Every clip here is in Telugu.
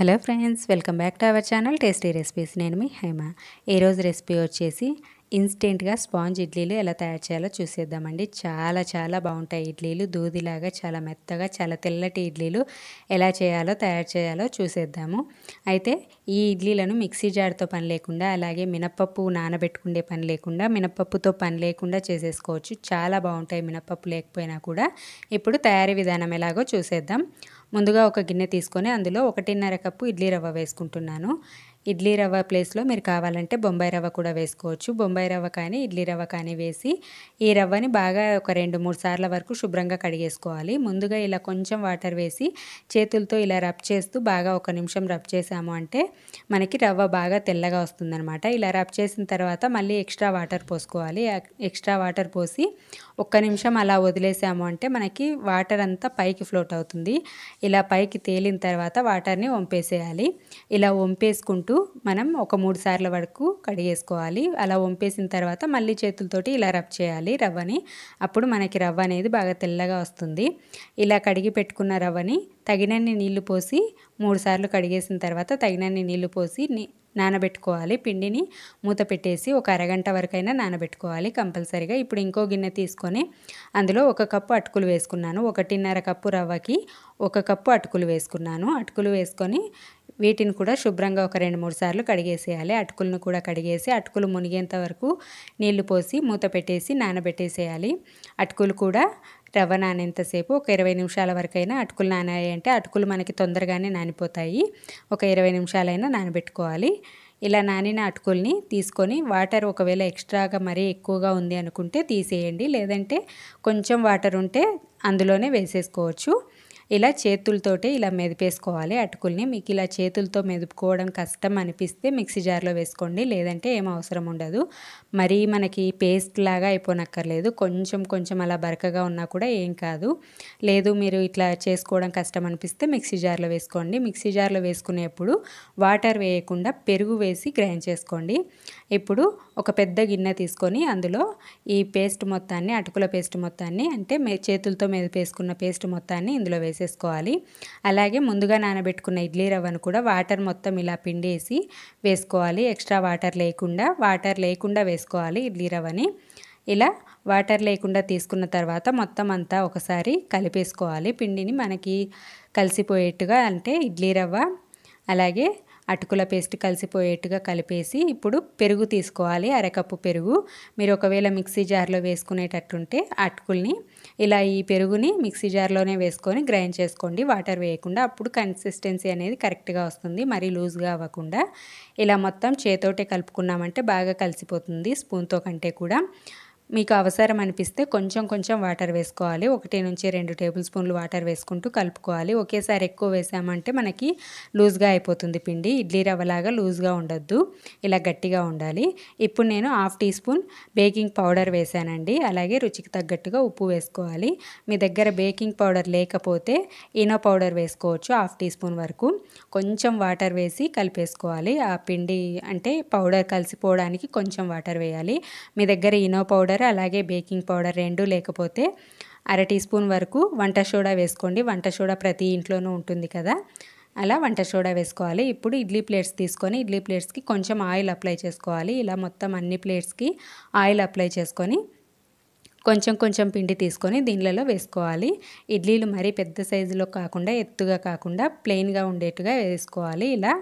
hello friends welcome back to our channel tasty recipes నేను మీ హేమ ఈరోజు రెసిపీ వచ్చేసి ఇన్స్టెంట్గా స్పాంజ్ ఇడ్లీలు ఎలా తయారు చేయాలో చూసేద్దామండి చాలా చాలా బాగుంటాయి ఇడ్లీలు దూదిలాగా చాలా మెత్తగా చాలా తెల్లటి ఇడ్లీలు ఎలా చేయాలో తయారు చేయాలో చూసేద్దాము అయితే ఈ ఇడ్లీలను మిక్సీ జార్తో పని లేకుండా అలాగే మినప్పప్పు నానబెట్టుకునే పని లేకుండా మినప్పప్పుతో పని లేకుండా చేసేసుకోవచ్చు చాలా బాగుంటాయి మినప్పప్పు లేకపోయినా కూడా ఇప్పుడు తయారీ విధానం ఎలాగో చూసేద్దాం ముందుగా ఒక గిన్నె తీసుకొని అందులో ఒకటిన్నర కప్పు ఇడ్లీ రవ్వ వేసుకుంటున్నాను ఇడ్లీ రవ్వ ప్లేస్లో మీరు కావాలంటే బొంబాయి రవ్వ కూడా వేసుకోవచ్చు బొంబాయి రవ్వ కానీ ఇడ్లీ రవ్వ కానీ వేసి ఈ రవ్వని బాగా ఒక రెండు మూడు సార్ల వరకు శుభ్రంగా కడిగేసుకోవాలి ముందుగా ఇలా కొంచెం వాటర్ వేసి చేతులతో ఇలా రబ్ చేస్తూ బాగా ఒక నిమిషం రబ్ చేసాము అంటే మనకి రవ్వ బాగా తెల్లగా వస్తుందనమాట ఇలా రబ్ చేసిన తర్వాత మళ్ళీ ఎక్స్ట్రా వాటర్ పోసుకోవాలి ఎక్స్ట్రా వాటర్ పోసి ఒక్క నిమిషం అలా వదిలేసాము అంటే మనకి వాటర్ అంతా పైకి ఫ్లోట్ అవుతుంది ఇలా పైకి తేలిన తర్వాత వాటర్ని వంపేసేయాలి ఇలా వంపేసుకుంటూ వంపుకుంటూ మనం ఒక మూడు సార్ల వరకు కడిగేసుకోవాలి అలా వంపేసిన తర్వాత మళ్ళీ చేతులతోటి ఇలా రబ్ చేయాలి రవ్వని అప్పుడు మనకి రవ్వ అనేది బాగా తెల్లగా వస్తుంది ఇలా కడిగి పెట్టుకున్న రవ్వని తగినన్ని నీళ్లు పోసి మూడు సార్లు కడిగేసిన తర్వాత తగినన్ని నీళ్లు పోసి నానబెట్టుకోవాలి పిండిని మూత పెట్టేసి ఒక అరగంట వరకైనా నానబెట్టుకోవాలి కంపల్సరీగా ఇప్పుడు ఇంకో గిన్నె తీసుకొని అందులో ఒక కప్పు అటుకులు వేసుకున్నాను ఒకటిన్నర కప్పు రవ్వకి ఒక కప్పు అటుకులు వేసుకున్నాను అటుకులు వేసుకొని వీటిని కూడా శుభ్రంగా ఒక రెండు మూడు సార్లు కడిగేసేయాలి అటుకులను కూడా కడిగేసి అటుకులు మునిగేంత వరకు నీళ్లు పోసి మూత పెట్టేసి నానబెట్టేసేయాలి అటుకులు కూడా రవ్వ నానేంతసేపు ఒక ఇరవై నిమిషాల వరకైనా అటుకులు నానాయంటే అటుకులు మనకి తొందరగానే నానిపోతాయి ఒక ఇరవై నిమిషాలైనా నానబెట్టుకోవాలి ఇలా నానిన అటుకుల్ని తీసుకొని వాటర్ ఒకవేళ ఎక్స్ట్రాగా మరీ ఎక్కువగా ఉంది అనుకుంటే తీసేయండి లేదంటే కొంచెం వాటర్ ఉంటే అందులోనే వేసేసుకోవచ్చు ఇలా చేతులతోటే ఇలా మెదిపేసుకోవాలి అటుకుల్ని మీకు ఇలా చేతులతో మెదుపుకోవడం కష్టం అనిపిస్తే మిక్సీ జార్లో వేసుకోండి లేదంటే ఏం అవసరం ఉండదు మరీ మనకి పేస్ట్ లాగా అయిపోనక్కర్లేదు కొంచెం కొంచెం అలా బరకగా ఉన్నా కూడా ఏం కాదు లేదు మీరు ఇట్లా చేసుకోవడం కష్టం అనిపిస్తే మిక్సీ జార్లో వేసుకోండి మిక్సీ జార్లో వేసుకునేప్పుడు వాటర్ వేయకుండా పెరుగు వేసి గ్రైండ్ చేసుకోండి ఇప్పుడు ఒక పెద్ద గిన్నె తీసుకొని అందులో ఈ పేస్ట్ మొత్తాన్ని అటుకుల పేస్ట్ మొత్తాన్ని అంటే చేతులతో మెదిపేసుకున్న పేస్ట్ మొత్తాన్ని ఇందులో వేసి వేసేసుకోవాలి అలాగే ముందుగా నానబెట్టుకున్న ఇడ్లీ రవ్వను కూడా వాటర్ మొత్తం ఇలా పిండేసి వేసుకోవాలి ఎక్స్ట్రా వాటర్ లేకుండా వాటర్ లేకుండా వేసుకోవాలి ఇడ్లీ రవ్వని ఇలా వాటర్ లేకుండా తీసుకున్న తర్వాత మొత్తం అంతా ఒకసారి కలిపేసుకోవాలి పిండిని మనకి కలిసిపోయేట్టుగా అంటే ఇడ్లీ రవ్వ అలాగే అటుకుల పేస్ట్ కలిసిపోయేట్టుగా కలిపేసి ఇప్పుడు పెరుగు తీసుకోవాలి అరకప్పు పెరుగు మీరు ఒకవేళ మిక్సీ జార్లో వేసుకునేటట్టుంటే అటుకుల్ని ఇలా ఈ పెరుగుని మిక్సీ జార్లోనే వేసుకొని గ్రైండ్ చేసుకోండి వాటర్ వేయకుండా అప్పుడు కన్సిస్టెన్సీ అనేది కరెక్ట్గా వస్తుంది మరీ లూజ్గా అవ్వకుండా ఇలా మొత్తం చేతోటే కలుపుకున్నామంటే బాగా కలిసిపోతుంది స్పూన్తో కంటే కూడా మీకు అవసరం అనిపిస్తే కొంచెం కొంచెం వాటర్ వేసుకోవాలి ఒకటి నుంచి రెండు టేబుల్ స్పూన్లు వాటర్ వేసుకుంటూ కలుపుకోవాలి ఒకేసారి ఎక్కువ వేసామంటే మనకి లూజ్గా అయిపోతుంది పిండి ఇడ్లీ రవ్వలాగా లూజ్గా ఉండొద్దు ఇలా గట్టిగా ఉండాలి ఇప్పుడు నేను half teaspoon baking powder వేసానండి అలాగే రుచికి తగ్గట్టుగా ఉప్పు వేసుకోవాలి మీ దగ్గర బేకింగ్ పౌడర్ లేకపోతే ఈనో పౌడర్ వేసుకోవచ్చు హాఫ్ టీ స్పూన్ వరకు కొంచెం వాటర్ వేసి కలిపేసుకోవాలి ఆ పిండి అంటే పౌడర్ కలిసిపోవడానికి కొంచెం వాటర్ వేయాలి మీ దగ్గర ఈనో పౌడర్ పౌడర్ అలాగే బేకింగ్ పౌడర్ రెండు లేకపోతే అర టీ స్పూన్ వరకు వంట సోడా వేసుకోండి వంట సోడా ప్రతి ఇంట్లోనూ ఉంటుంది కదా అలా వంట సోడా వేసుకోవాలి ఇప్పుడు ఇడ్లీ ప్లేట్స్ తీసుకొని ఇడ్లీ ప్లేట్స్కి కొంచెం ఆయిల్ అప్లై చేసుకోవాలి ఇలా మొత్తం అన్ని ప్లేట్స్కి ఆయిల్ అప్లై చేసుకొని కొంచెం కొంచెం పిండి తీసుకొని దీనిలో వేసుకోవాలి ఇడ్లీలు మరీ పెద్ద సైజులో కాకుండా ఎత్తుగా కాకుండా ప్లెయిన్గా ఉండేట్టుగా వేసుకోవాలి ఇలా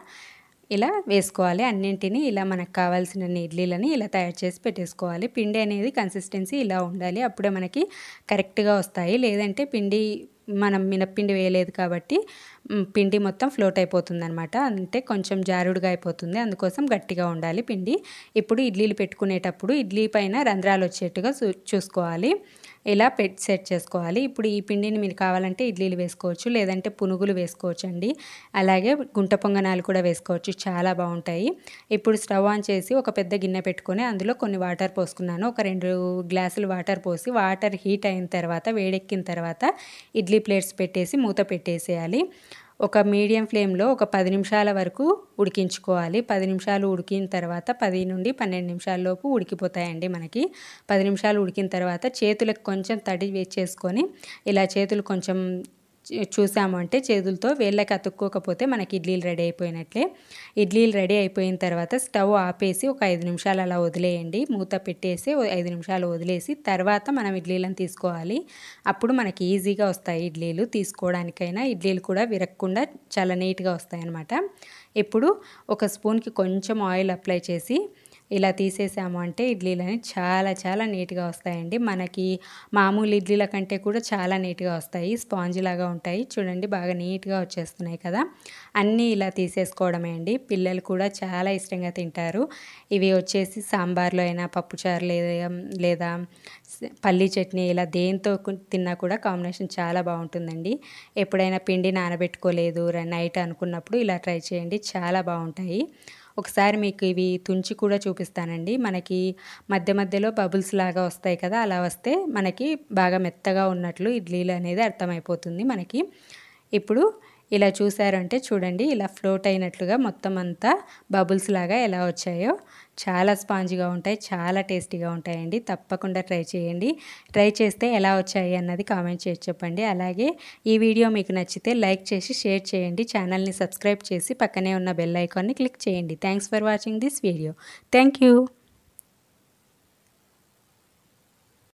ఇలా వేసుకోవాలి అన్నింటినీ ఇలా మనకు కావాల్సిన ఇడ్లీలని ఇలా తయారు చేసి పెట్టేసుకోవాలి పిండి అనేది కన్సిస్టెన్సీ ఇలా ఉండాలి అప్పుడే మనకి కరెక్ట్గా వస్తాయి లేదంటే పిండి మనం మినప్పిండి వేయలేదు కాబట్టి పిండి మొత్తం ఫ్లోట్ అయిపోతుంది అనమాట అంటే కొంచెం జారుడుగా అయిపోతుంది అందుకోసం గట్టిగా ఉండాలి పిండి ఇప్పుడు ఇడ్లీలు పెట్టుకునేటప్పుడు ఇడ్లీ పైన రంధ్రాలు వచ్చేట్టుగా చూసుకోవాలి ఇలా పెట్ సెట్ చేసుకోవాలి ఇప్పుడు ఈ పిండిని మీరు కావాలంటే ఇడ్లీలు వేసుకోవచ్చు లేదంటే పునుగులు వేసుకోవచ్చు అండి అలాగే గుంట పొంగనాలు కూడా వేసుకోవచ్చు చాలా బాగుంటాయి ఇప్పుడు స్టవ్ ఆన్ చేసి ఒక పెద్ద గిన్నె పెట్టుకొని అందులో కొన్ని వాటర్ పోసుకున్నాను ఒక రెండు గ్లాసులు వాటర్ పోసి వాటర్ హీట్ అయిన తర్వాత వేడెక్కిన తర్వాత ఇడ్లీ ప్లేట్స్ పెట్టేసి మూత పెట్టేసేయాలి ఒక మీడియం ఫ్లేమ్లో ఒక పది నిమిషాల వరకు ఉడికించుకోవాలి పది నిమిషాలు ఉడికిన తర్వాత పది నుండి పన్నెండు నిమిషాల్లోపు ఉడికిపోతాయండి మనకి పది నిమిషాలు ఉడికిన తర్వాత చేతులకు కొంచెం తడి వేసేసుకొని ఇలా చేతులు కొంచెం చూసాము అంటే చేతులతో వేళ్ళకి అతుక్కోకపోతే మనకి ఇడ్లీలు రెడీ అయిపోయినట్లే ఇడ్లీలు రెడీ అయిపోయిన తర్వాత స్టవ్ ఆపేసి ఒక ఐదు నిమిషాలు అలా వదిలేయండి మూత పెట్టేసి ఐదు నిమిషాలు వదిలేసి తర్వాత మనం ఇడ్లీలను తీసుకోవాలి అప్పుడు మనకి ఈజీగా వస్తాయి ఇడ్లీలు తీసుకోవడానికైనా ఇడ్లీలు కూడా విరక్కుండా చాలా నీట్గా వస్తాయి అన్నమాట ఇప్పుడు ఒక స్పూన్కి కొంచెం ఆయిల్ అప్లై చేసి ఇలా తీసేసాము అంటే ఇడ్లీలని చాలా చాలా నీట్గా వస్తాయండి మనకి మామూలు ఇడ్లీల కంటే కూడా చాలా నీట్గా వస్తాయి స్పాంజ్ లాగా ఉంటాయి చూడండి బాగా నీట్గా వచ్చేస్తున్నాయి కదా అన్నీ ఇలా తీసేసుకోవడమే అండి పిల్లలు కూడా చాలా ఇష్టంగా తింటారు ఇవి వచ్చేసి సాంబార్లో అయినా పప్పుచారు లేదా లేదా పల్లీ చట్నీ ఇలా దేంతో తిన్నా కూడా కాంబినేషన్ చాలా బాగుంటుందండి ఎప్పుడైనా పిండి నానబెట్టుకోలేదు నైట్ అనుకున్నప్పుడు ఇలా ట్రై చేయండి చాలా బాగుంటాయి ఒకసారి మీకు ఇవి తుంచి కూడా చూపిస్తానండి మనకి మధ్య మధ్యలో బబుల్స్ లాగా వస్తాయి కదా అలా వస్తే మనకి బాగా మెత్తగా ఉన్నట్లు ఇడ్లీలు అనేది అర్థమైపోతుంది మనకి ఇప్పుడు ఇలా చూసారంటే చూడండి ఇలా ఫ్లోట్ అయినట్లుగా మొత్తం అంతా బబుల్స్ లాగా ఎలా వచ్చాయో చాలా స్పాంజ్గా ఉంటాయి చాలా టేస్టీగా ఉంటాయండి తప్పకుండా ట్రై చేయండి ట్రై చేస్తే ఎలా వచ్చాయి అన్నది కామెంట్ చేసి చెప్పండి అలాగే ఈ వీడియో మీకు నచ్చితే లైక్ చేసి షేర్ చేయండి ఛానల్ని సబ్స్క్రైబ్ చేసి పక్కనే ఉన్న బెల్ ఐకాన్ని క్లిక్ చేయండి thanks for watching this video thank